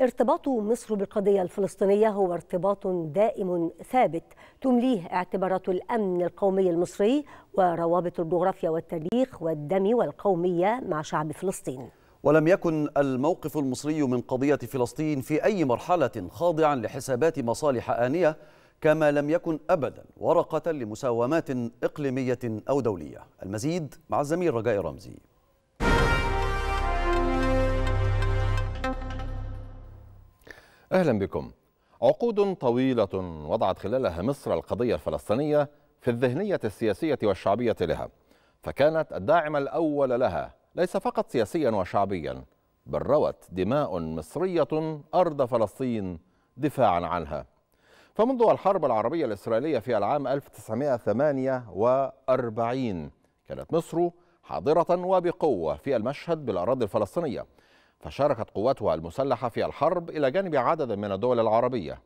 ارتباط مصر بالقضية الفلسطينية هو ارتباط دائم ثابت تمليه اعتبارات الأمن القومي المصري وروابط الجغرافيا والتاريخ والدم والقومية مع شعب فلسطين ولم يكن الموقف المصري من قضية فلسطين في أي مرحلة خاضعا لحسابات مصالح آنية كما لم يكن أبدا ورقة لمساومات إقليمية أو دولية المزيد مع الزميل رجاء رمزي أهلا بكم عقود طويلة وضعت خلالها مصر القضية الفلسطينية في الذهنية السياسية والشعبية لها فكانت الداعم الأول لها ليس فقط سياسيا وشعبيا بل روت دماء مصرية أرض فلسطين دفاعا عنها فمنذ الحرب العربية الإسرائيلية في العام 1948 كانت مصر حاضرة وبقوة في المشهد بالأراضي الفلسطينية فشاركت قواتها المسلحة في الحرب إلى جانب عدد من الدول العربية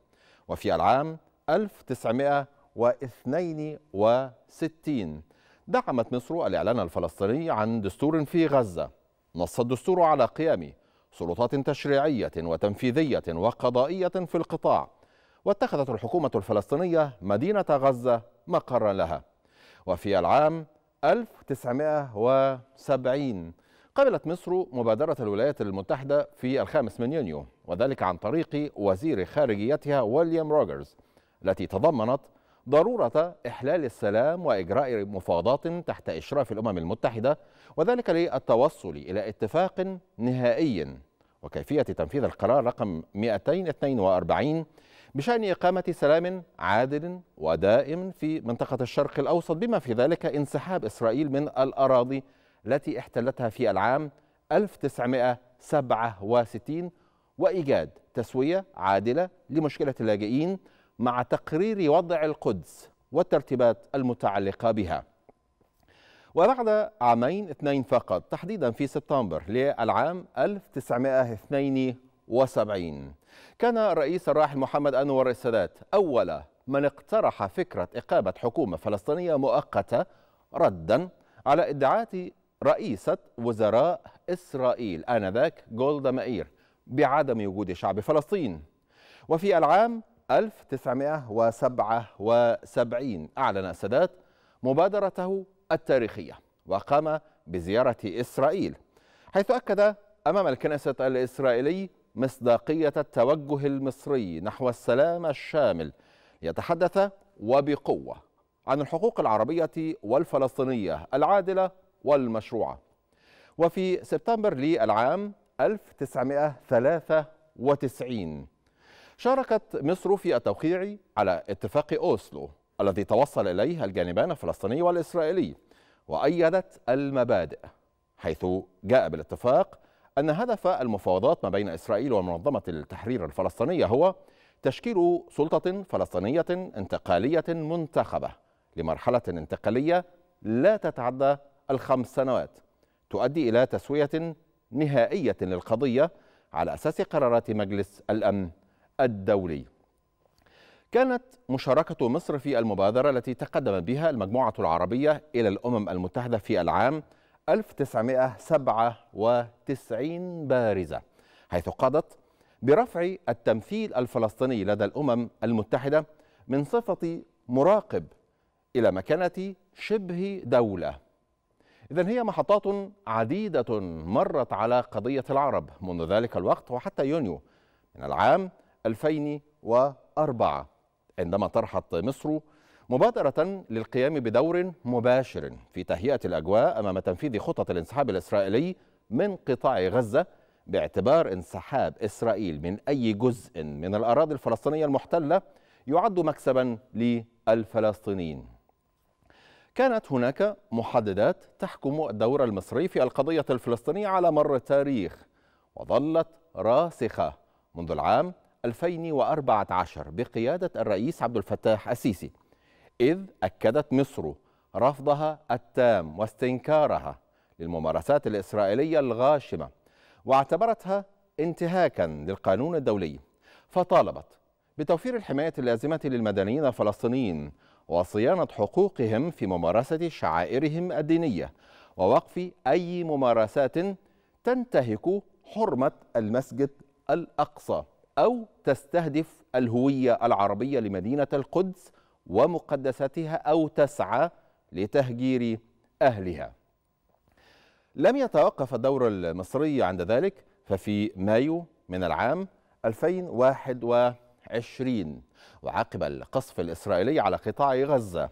وفي العام 1962 دعمت مصر الإعلان الفلسطيني عن دستور في غزة نص الدستور على قيام سلطات تشريعية وتنفيذية وقضائية في القطاع واتخذت الحكومة الفلسطينية مدينة غزة مقرا لها وفي العام 1970 قبلت مصر مبادرة الولايات المتحدة في الخامس من يونيو وذلك عن طريق وزير خارجيتها ويليام روجرز التي تضمنت ضرورة إحلال السلام وإجراء مفاوضات تحت إشراف الأمم المتحدة وذلك للتوصل إلى اتفاق نهائي وكيفية تنفيذ القرار رقم 242 بشأن إقامة سلام عادل ودائم في منطقة الشرق الأوسط بما في ذلك انسحاب إسرائيل من الأراضي التي احتلتها في العام 1967 وإيجاد تسوية عادلة لمشكلة اللاجئين مع تقرير وضع القدس والترتيبات المتعلقة بها وبعد عامين اثنين فقط تحديدا في سبتمبر للعام 1972 كان الرئيس الراحل محمد أنور السادات أول من اقترح فكرة إقامة حكومة فلسطينية مؤقتة ردا على ادعاءات رئيسة وزراء إسرائيل آنذاك جولدا مائير بعدم وجود شعب فلسطين وفي العام 1977 أعلن السادات مبادرته التاريخية وقام بزيارة إسرائيل حيث أكد أمام الكنيسة الإسرائيلي مصداقية التوجه المصري نحو السلام الشامل يتحدث وبقوة عن الحقوق العربية والفلسطينية العادلة والمشروعة وفي سبتمبر للعام 1993 شاركت مصر في التوقيع على اتفاق أوسلو الذي توصل إليه الجانبان الفلسطيني والإسرائيلي وأيدت المبادئ حيث جاء بالاتفاق أن هدف المفاوضات ما بين إسرائيل ومنظمة التحرير الفلسطينية هو تشكيل سلطة فلسطينية انتقالية منتخبة لمرحلة انتقالية لا تتعدى الخمس سنوات تؤدي إلى تسوية نهائية للقضية على أساس قرارات مجلس الأمن الدولي كانت مشاركة مصر في المبادرة التي تقدم بها المجموعة العربية إلى الأمم المتحدة في العام 1997 بارزة حيث قادت برفع التمثيل الفلسطيني لدى الأمم المتحدة من صفة مراقب إلى مكانة شبه دولة إذا هي محطات عديدة مرت على قضية العرب منذ ذلك الوقت وحتى يونيو من العام 2004 عندما طرحت مصر مبادرة للقيام بدور مباشر في تهيئة الأجواء أمام تنفيذ خطط الانسحاب الإسرائيلي من قطاع غزة باعتبار انسحاب إسرائيل من أي جزء من الأراضي الفلسطينية المحتلة يعد مكسبا للفلسطينيين كانت هناك محددات تحكم الدور المصري في القضية الفلسطينية على مر التاريخ وظلت راسخة منذ العام 2014 بقيادة الرئيس عبد الفتاح السيسي إذ أكدت مصر رفضها التام واستنكارها للممارسات الإسرائيلية الغاشمة واعتبرتها انتهاكا للقانون الدولي فطالبت بتوفير الحماية اللازمة للمدنيين الفلسطينيين وصيانة حقوقهم في ممارسة شعائرهم الدينية ووقف أي ممارسات تنتهك حرمة المسجد الأقصى أو تستهدف الهوية العربية لمدينة القدس ومقدساتها أو تسعى لتهجير أهلها لم يتوقف الدور المصري عند ذلك ففي مايو من العام 2021 وعقب القصف الإسرائيلي على قطاع غزة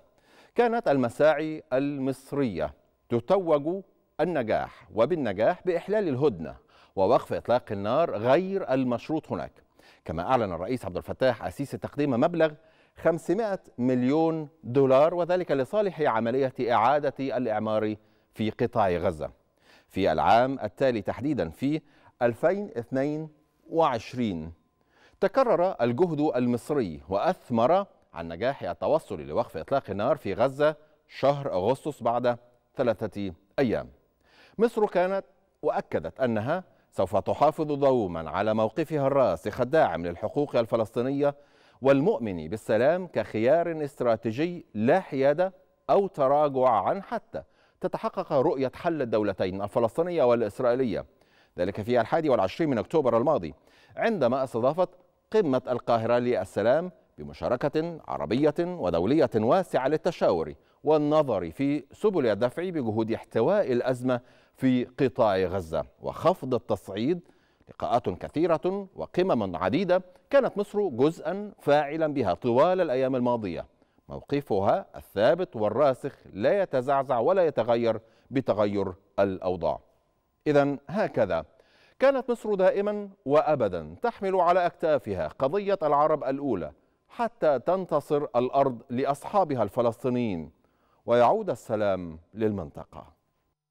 كانت المساعي المصرية تتوج النجاح وبالنجاح بإحلال الهدنة ووقف إطلاق النار غير المشروط هناك كما أعلن الرئيس عبد الفتاح السيسي تقديم مبلغ 500 مليون دولار وذلك لصالح عملية إعادة الإعمار في قطاع غزة في العام التالي تحديدا في 2022 تكرر الجهد المصري وأثمر عن نجاح التوصل لوقف إطلاق النار في غزة شهر أغسطس بعد ثلاثة أيام مصر كانت وأكدت أنها سوف تحافظ دوما على موقفها الراسخ الداعم للحقوق الفلسطينية والمؤمن بالسلام كخيار استراتيجي لا حيادة أو تراجع عن حتى تتحقق رؤية حل الدولتين الفلسطينية والإسرائيلية ذلك في الحادي والعشرين من أكتوبر الماضي عندما استضافت قمة القاهرة للسلام بمشاركة عربية ودولية واسعة للتشاور والنظر في سبل الدفع بجهود احتواء الأزمة في قطاع غزة وخفض التصعيد لقاءات كثيرة وقمم عديدة كانت مصر جزءا فاعلا بها طوال الأيام الماضية موقفها الثابت والراسخ لا يتزعزع ولا يتغير بتغير الأوضاع إذا هكذا كانت مصر دائما وابدا تحمل على اكتافها قضيه العرب الاولى حتى تنتصر الارض لاصحابها الفلسطينيين ويعود السلام للمنطقه